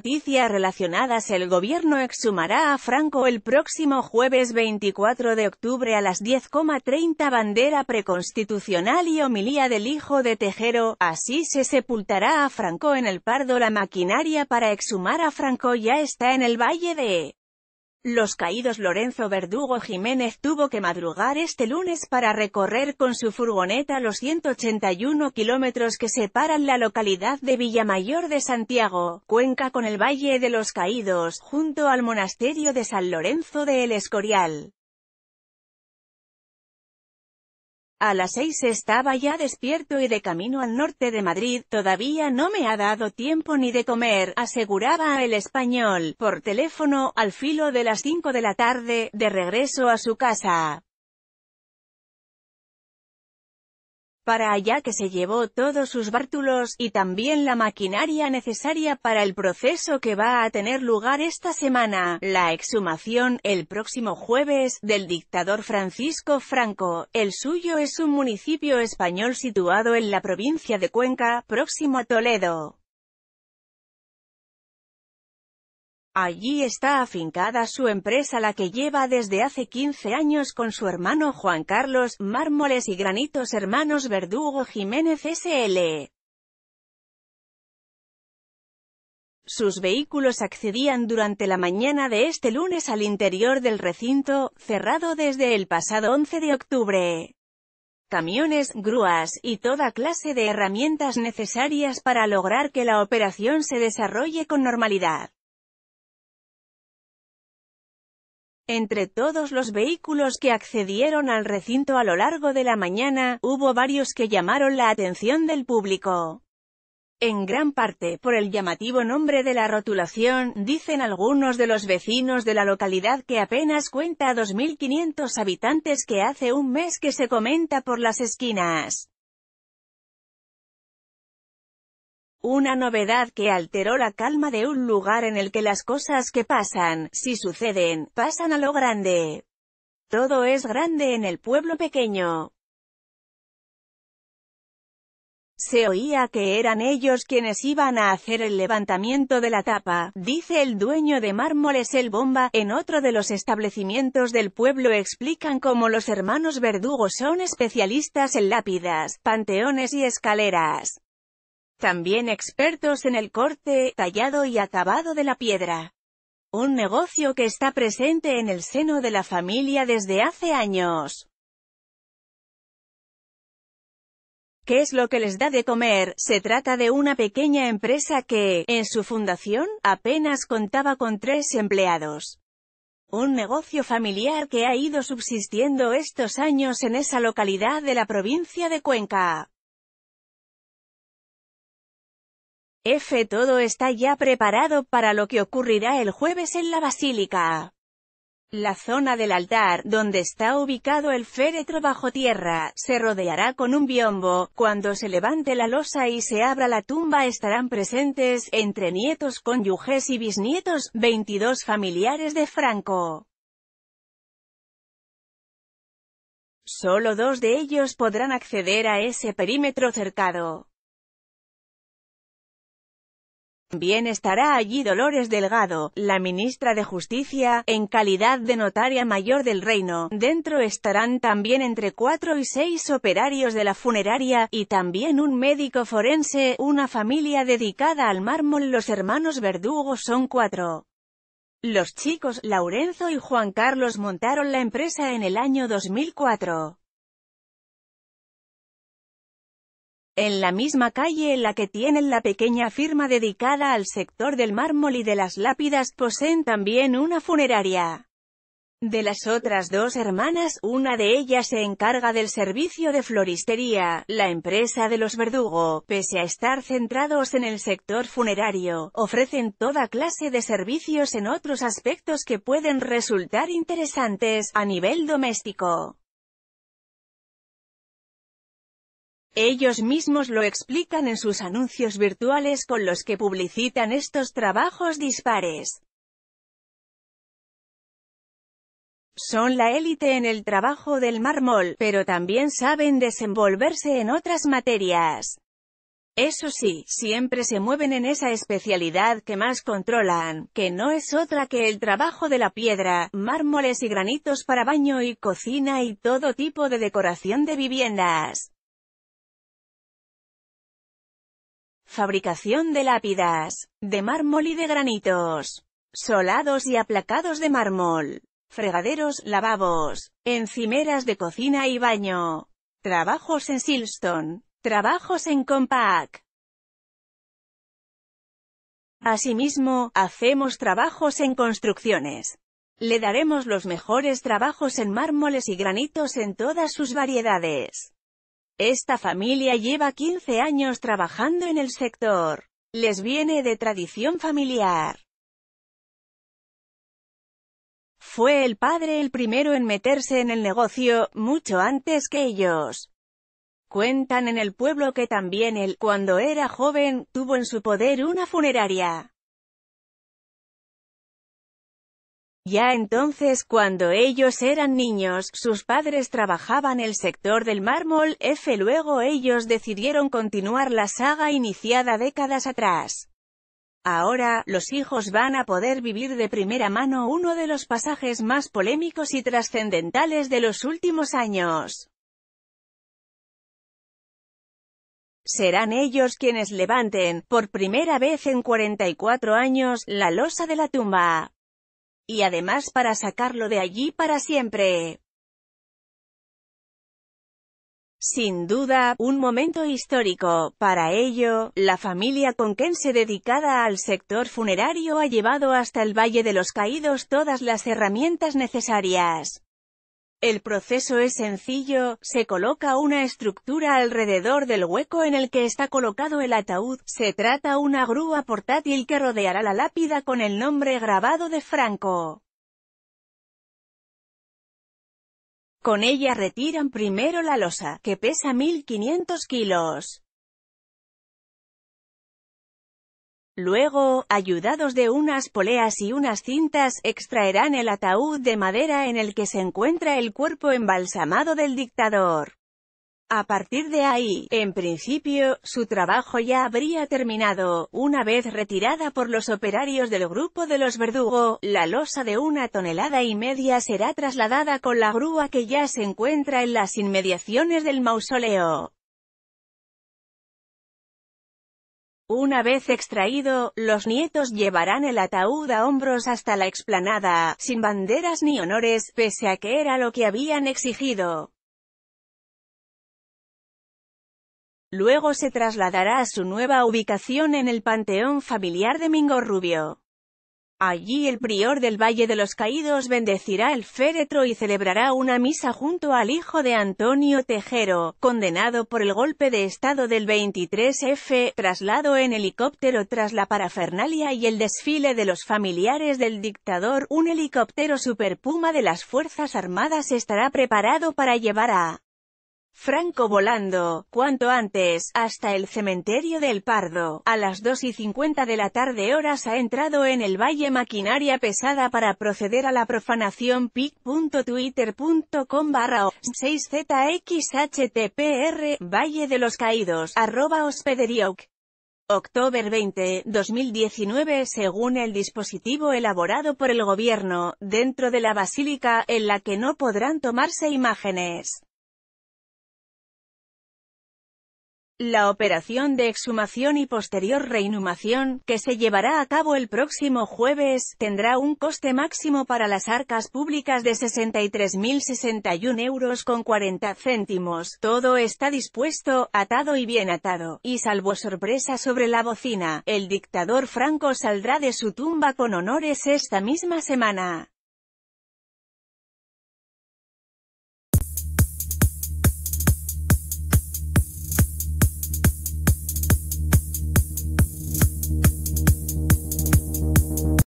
noticias relacionadas el gobierno exhumará a Franco el próximo jueves 24 de octubre a las 10,30 bandera preconstitucional y homilía del hijo de Tejero, así se sepultará a Franco en el Pardo la maquinaria para exhumar a Franco ya está en el Valle de los caídos Lorenzo Verdugo Jiménez tuvo que madrugar este lunes para recorrer con su furgoneta los 181 kilómetros que separan la localidad de Villamayor de Santiago, Cuenca con el Valle de los Caídos, junto al monasterio de San Lorenzo de El Escorial. A las seis estaba ya despierto y de camino al norte de Madrid, todavía no me ha dado tiempo ni de comer, aseguraba el español, por teléfono, al filo de las cinco de la tarde, de regreso a su casa. para allá que se llevó todos sus bártulos, y también la maquinaria necesaria para el proceso que va a tener lugar esta semana, la exhumación, el próximo jueves, del dictador Francisco Franco. El suyo es un municipio español situado en la provincia de Cuenca, próximo a Toledo. Allí está afincada su empresa la que lleva desde hace 15 años con su hermano Juan Carlos, Mármoles y Granitos Hermanos Verdugo Jiménez SL. Sus vehículos accedían durante la mañana de este lunes al interior del recinto, cerrado desde el pasado 11 de octubre camiones, grúas, y toda clase de herramientas necesarias para lograr que la operación se desarrolle con normalidad. Entre todos los vehículos que accedieron al recinto a lo largo de la mañana, hubo varios que llamaron la atención del público. En gran parte, por el llamativo nombre de la rotulación, dicen algunos de los vecinos de la localidad que apenas cuenta 2.500 habitantes que hace un mes que se comenta por las esquinas. Una novedad que alteró la calma de un lugar en el que las cosas que pasan, si suceden, pasan a lo grande. Todo es grande en el pueblo pequeño. Se oía que eran ellos quienes iban a hacer el levantamiento de la tapa, dice el dueño de Mármoles el Bomba, en otro de los establecimientos del pueblo explican cómo los hermanos verdugos son especialistas en lápidas, panteones y escaleras. También expertos en el corte, tallado y acabado de la piedra. Un negocio que está presente en el seno de la familia desde hace años. ¿Qué es lo que les da de comer? Se trata de una pequeña empresa que, en su fundación, apenas contaba con tres empleados. Un negocio familiar que ha ido subsistiendo estos años en esa localidad de la provincia de Cuenca. F. Todo está ya preparado para lo que ocurrirá el jueves en la Basílica. La zona del altar, donde está ubicado el féretro bajo tierra, se rodeará con un biombo, cuando se levante la losa y se abra la tumba estarán presentes, entre nietos cónyuges y bisnietos, 22 familiares de Franco. Solo dos de ellos podrán acceder a ese perímetro cercado. También estará allí Dolores Delgado, la ministra de Justicia, en calidad de notaria mayor del reino. Dentro estarán también entre cuatro y seis operarios de la funeraria, y también un médico forense, una familia dedicada al mármol. Los hermanos Verdugo son cuatro. Los chicos, Laurenzo y Juan Carlos montaron la empresa en el año 2004. en la misma calle en la que tienen la pequeña firma dedicada al sector del mármol y de las lápidas poseen también una funeraria. De las otras dos hermanas, una de ellas se encarga del servicio de floristería, la empresa de los Verdugo, pese a estar centrados en el sector funerario, ofrecen toda clase de servicios en otros aspectos que pueden resultar interesantes, a nivel doméstico. Ellos mismos lo explican en sus anuncios virtuales con los que publicitan estos trabajos dispares. Son la élite en el trabajo del mármol, pero también saben desenvolverse en otras materias. Eso sí, siempre se mueven en esa especialidad que más controlan, que no es otra que el trabajo de la piedra, mármoles y granitos para baño y cocina y todo tipo de decoración de viviendas. Fabricación de lápidas, de mármol y de granitos. Solados y aplacados de mármol. Fregaderos, lavabos, encimeras de cocina y baño. Trabajos en Silston. Trabajos en Compact. Asimismo, hacemos trabajos en construcciones. Le daremos los mejores trabajos en mármoles y granitos en todas sus variedades. Esta familia lleva 15 años trabajando en el sector. Les viene de tradición familiar. Fue el padre el primero en meterse en el negocio, mucho antes que ellos. Cuentan en el pueblo que también él, cuando era joven, tuvo en su poder una funeraria. Ya entonces cuando ellos eran niños, sus padres trabajaban el sector del mármol F. Luego ellos decidieron continuar la saga iniciada décadas atrás. Ahora, los hijos van a poder vivir de primera mano uno de los pasajes más polémicos y trascendentales de los últimos años. Serán ellos quienes levanten, por primera vez en 44 años, la losa de la tumba y además para sacarlo de allí para siempre. Sin duda, un momento histórico. Para ello, la familia conquense dedicada al sector funerario ha llevado hasta el Valle de los Caídos todas las herramientas necesarias. El proceso es sencillo, se coloca una estructura alrededor del hueco en el que está colocado el ataúd, se trata una grúa portátil que rodeará la lápida con el nombre grabado de Franco. Con ella retiran primero la losa, que pesa 1500 kilos. Luego, ayudados de unas poleas y unas cintas, extraerán el ataúd de madera en el que se encuentra el cuerpo embalsamado del dictador. A partir de ahí, en principio, su trabajo ya habría terminado, una vez retirada por los operarios del grupo de los verdugo, la losa de una tonelada y media será trasladada con la grúa que ya se encuentra en las inmediaciones del mausoleo. Una vez extraído, los nietos llevarán el ataúd a hombros hasta la explanada, sin banderas ni honores, pese a que era lo que habían exigido. Luego se trasladará a su nueva ubicación en el Panteón Familiar de Mingo Rubio. Allí el prior del Valle de los Caídos bendecirá el féretro y celebrará una misa junto al hijo de Antonio Tejero, condenado por el golpe de estado del 23F, traslado en helicóptero tras la parafernalia y el desfile de los familiares del dictador. Un helicóptero Super Puma de las Fuerzas Armadas estará preparado para llevar a Franco volando, cuanto antes, hasta el cementerio del Pardo. A las 2 y 50 de la tarde horas ha entrado en el valle maquinaria pesada para proceder a la profanación pic.twitter.com barra 6zxhtpr, Valle de los Caídos, arroba hospederioc. October 20, 2019 según el dispositivo elaborado por el gobierno, dentro de la basílica, en la que no podrán tomarse imágenes. La operación de exhumación y posterior reinhumación, que se llevará a cabo el próximo jueves, tendrá un coste máximo para las arcas públicas de 63.061 euros con 40 céntimos. Todo está dispuesto, atado y bien atado, y salvo sorpresa sobre la bocina, el dictador Franco saldrá de su tumba con honores esta misma semana.